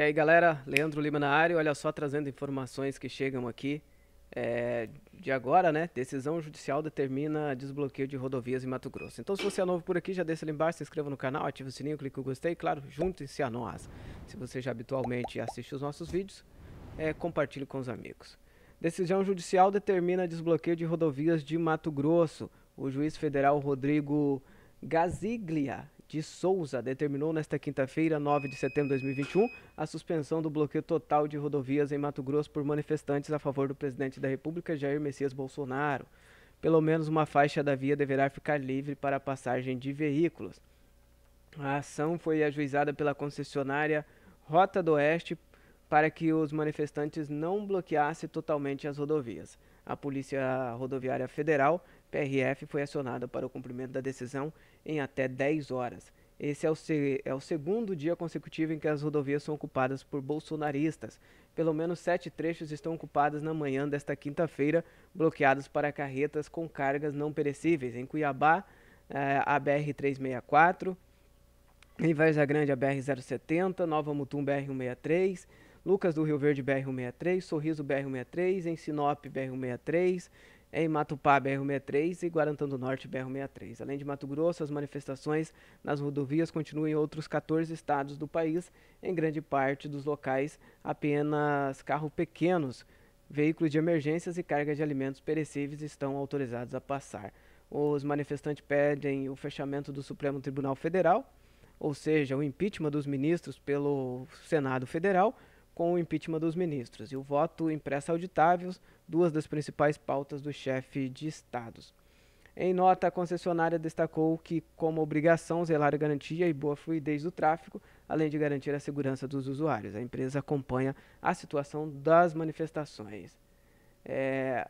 E aí, galera, Leandro Lima na área, olha só, trazendo informações que chegam aqui. É, de agora, né? Decisão judicial determina desbloqueio de rodovias em Mato Grosso. Então, se você é novo por aqui, já deixa ali embaixo, se inscreva no canal, ative o sininho, clique o gostei, claro, junte-se a nós. Se você já habitualmente assiste os nossos vídeos, é, compartilhe com os amigos. Decisão judicial determina desbloqueio de rodovias de Mato Grosso. O juiz federal Rodrigo Gaziglia de Souza determinou nesta quinta-feira, 9 de setembro de 2021, a suspensão do bloqueio total de rodovias em Mato Grosso por manifestantes a favor do presidente da República, Jair Messias Bolsonaro. Pelo menos uma faixa da via deverá ficar livre para a passagem de veículos. A ação foi ajuizada pela concessionária Rota do Oeste para que os manifestantes não bloqueassem totalmente as rodovias. A Polícia Rodoviária Federal, PRF, foi acionada para o cumprimento da decisão em até 10 horas. Esse é o, é o segundo dia consecutivo em que as rodovias são ocupadas por bolsonaristas. Pelo menos sete trechos estão ocupados na manhã desta quinta-feira, bloqueados para carretas com cargas não perecíveis. Em Cuiabá, eh, a BR-364, em Varza Grande, a BR-070, Nova Mutum, BR-163, Lucas do Rio Verde BR-163, Sorriso BR-163, em Sinop BR-163, em Matupá BR-163 e Guarantã do Norte BR-163. Além de Mato Grosso, as manifestações nas rodovias continuam em outros 14 estados do país, em grande parte dos locais apenas carros pequenos, veículos de emergências e cargas de alimentos perecíveis estão autorizados a passar. Os manifestantes pedem o fechamento do Supremo Tribunal Federal, ou seja, o impeachment dos ministros pelo Senado Federal, com o impeachment dos ministros e o voto impresso pressa auditáveis, duas das principais pautas do chefe de estados. Em nota, a concessionária destacou que, como obrigação, zelar a garantia e boa fluidez do tráfego, além de garantir a segurança dos usuários. A empresa acompanha a situação das manifestações. É,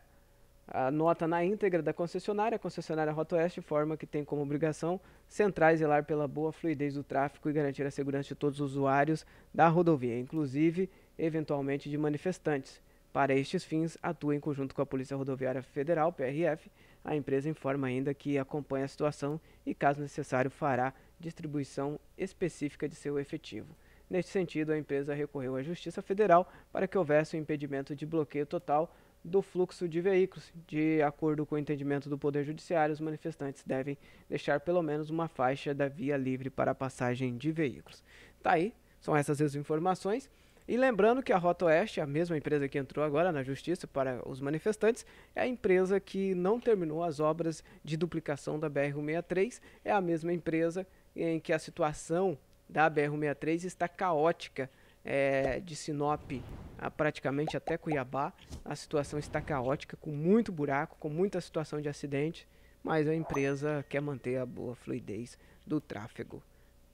a nota na íntegra da concessionária, a concessionária Rota Oeste informa que tem como obrigação central zelar pela boa fluidez do tráfego e garantir a segurança de todos os usuários da rodovia, inclusive, eventualmente, de manifestantes. Para estes fins, atua em conjunto com a Polícia Rodoviária Federal, PRF. A empresa informa ainda que acompanha a situação e, caso necessário, fará distribuição específica de seu efetivo. Neste sentido, a empresa recorreu à Justiça Federal para que houvesse o um impedimento de bloqueio total do fluxo de veículos. De acordo com o entendimento do Poder Judiciário, os manifestantes devem deixar pelo menos uma faixa da via livre para a passagem de veículos. Tá aí, são essas as informações. E lembrando que a Rota Oeste, a mesma empresa que entrou agora na justiça para os manifestantes, é a empresa que não terminou as obras de duplicação da BR-163, é a mesma empresa em que a situação da BR-163 está caótica é, de Sinop a praticamente até Cuiabá. A situação está caótica, com muito buraco, com muita situação de acidente, mas a empresa quer manter a boa fluidez do tráfego.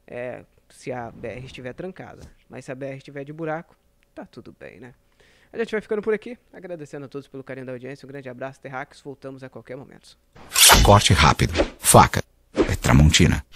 É, se a BR estiver trancada, mas se a BR estiver de buraco, tá tudo bem, né? A gente vai ficando por aqui, agradecendo a todos pelo carinho da audiência. Um grande abraço, Terrax, Voltamos a qualquer momento. Corte rápido. Faca. É Tramontina.